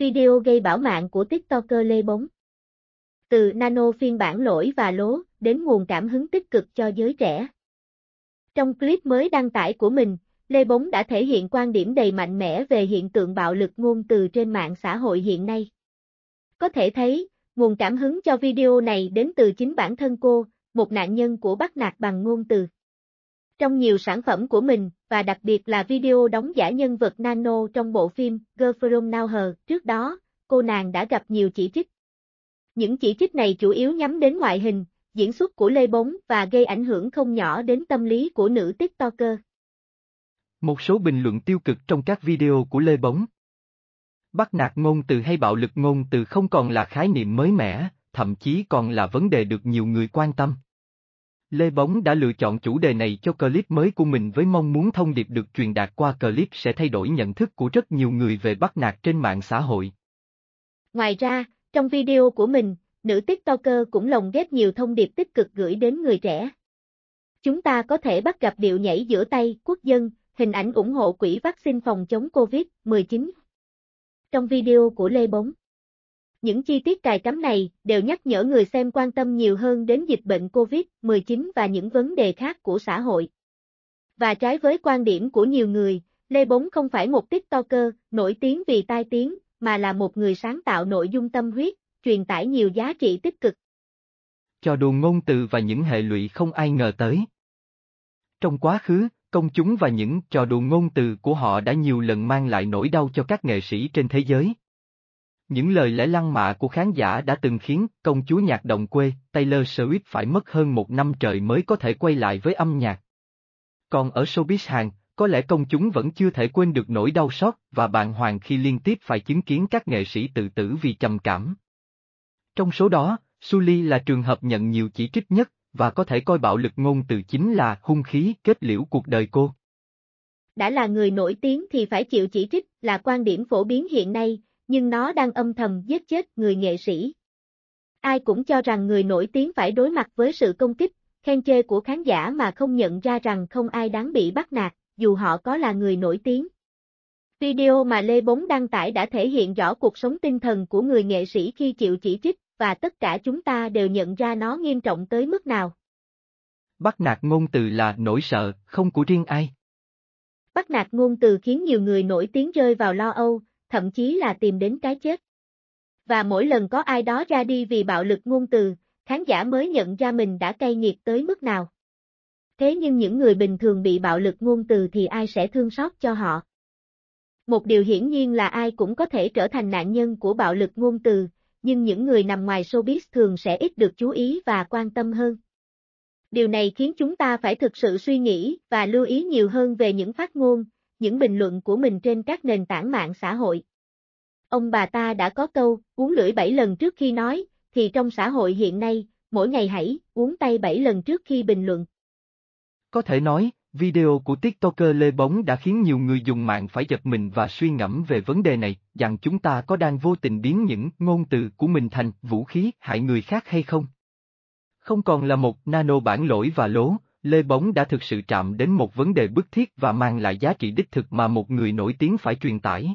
Video gây bảo mạng của TikToker Lê Bống. Từ nano phiên bản lỗi và lố, đến nguồn cảm hứng tích cực cho giới trẻ. Trong clip mới đăng tải của mình, Lê Bống đã thể hiện quan điểm đầy mạnh mẽ về hiện tượng bạo lực ngôn từ trên mạng xã hội hiện nay. Có thể thấy, nguồn cảm hứng cho video này đến từ chính bản thân cô, một nạn nhân của bắt nạt bằng ngôn từ trong nhiều sản phẩm của mình, và đặc biệt là video đóng giả nhân vật Nano trong bộ phim Girl From Now Her. Trước đó, cô nàng đã gặp nhiều chỉ trích. Những chỉ trích này chủ yếu nhắm đến ngoại hình, diễn xuất của Lê Bống và gây ảnh hưởng không nhỏ đến tâm lý của nữ TikToker. Một số bình luận tiêu cực trong các video của Lê Bống Bắt nạt ngôn từ hay bạo lực ngôn từ không còn là khái niệm mới mẻ, thậm chí còn là vấn đề được nhiều người quan tâm. Lê Bóng đã lựa chọn chủ đề này cho clip mới của mình với mong muốn thông điệp được truyền đạt qua clip sẽ thay đổi nhận thức của rất nhiều người về bắt nạt trên mạng xã hội. Ngoài ra, trong video của mình, nữ TikToker cũng lồng ghép nhiều thông điệp tích cực gửi đến người trẻ. Chúng ta có thể bắt gặp điệu nhảy giữa tay quốc dân, hình ảnh ủng hộ quỹ vaccine phòng chống COVID-19. Trong video của Lê Bóng, những chi tiết cài cắm này đều nhắc nhở người xem quan tâm nhiều hơn đến dịch bệnh COVID-19 và những vấn đề khác của xã hội. Và trái với quan điểm của nhiều người, Lê Bống không phải một TikToker nổi tiếng vì tai tiếng, mà là một người sáng tạo nội dung tâm huyết, truyền tải nhiều giá trị tích cực. Cho đùa ngôn từ và những hệ lụy không ai ngờ tới. Trong quá khứ, công chúng và những trò đùa ngôn từ của họ đã nhiều lần mang lại nỗi đau cho các nghệ sĩ trên thế giới. Những lời lẽ lăng mạ của khán giả đã từng khiến công chúa nhạc đồng quê, Taylor Swift phải mất hơn một năm trời mới có thể quay lại với âm nhạc. Còn ở showbiz Hàn, có lẽ công chúng vẫn chưa thể quên được nỗi đau xót và bàn hoàng khi liên tiếp phải chứng kiến các nghệ sĩ tự tử vì trầm cảm. Trong số đó, Sully là trường hợp nhận nhiều chỉ trích nhất, và có thể coi bạo lực ngôn từ chính là hung khí kết liễu cuộc đời cô. Đã là người nổi tiếng thì phải chịu chỉ trích là quan điểm phổ biến hiện nay, nhưng nó đang âm thầm giết chết người nghệ sĩ. Ai cũng cho rằng người nổi tiếng phải đối mặt với sự công kích, khen chê của khán giả mà không nhận ra rằng không ai đáng bị bắt nạt, dù họ có là người nổi tiếng. Video mà Lê Bống đăng tải đã thể hiện rõ cuộc sống tinh thần của người nghệ sĩ khi chịu chỉ trích, và tất cả chúng ta đều nhận ra nó nghiêm trọng tới mức nào. Bắt nạt ngôn từ là nỗi sợ, không của riêng ai. Bắt nạt ngôn từ khiến nhiều người nổi tiếng rơi vào lo âu, thậm chí là tìm đến cái chết. Và mỗi lần có ai đó ra đi vì bạo lực ngôn từ, khán giả mới nhận ra mình đã cay nghiệt tới mức nào. Thế nhưng những người bình thường bị bạo lực ngôn từ thì ai sẽ thương xót cho họ? Một điều hiển nhiên là ai cũng có thể trở thành nạn nhân của bạo lực ngôn từ, nhưng những người nằm ngoài showbiz thường sẽ ít được chú ý và quan tâm hơn. Điều này khiến chúng ta phải thực sự suy nghĩ và lưu ý nhiều hơn về những phát ngôn, những bình luận của mình trên các nền tảng mạng xã hội. Ông bà ta đã có câu, uống lưỡi 7 lần trước khi nói, thì trong xã hội hiện nay, mỗi ngày hãy uống tay 7 lần trước khi bình luận. Có thể nói, video của TikToker Lê Bóng đã khiến nhiều người dùng mạng phải giật mình và suy ngẫm về vấn đề này, rằng chúng ta có đang vô tình biến những ngôn từ của mình thành vũ khí hại người khác hay không. Không còn là một nano bản lỗi và lố, Lê Bóng đã thực sự chạm đến một vấn đề bức thiết và mang lại giá trị đích thực mà một người nổi tiếng phải truyền tải.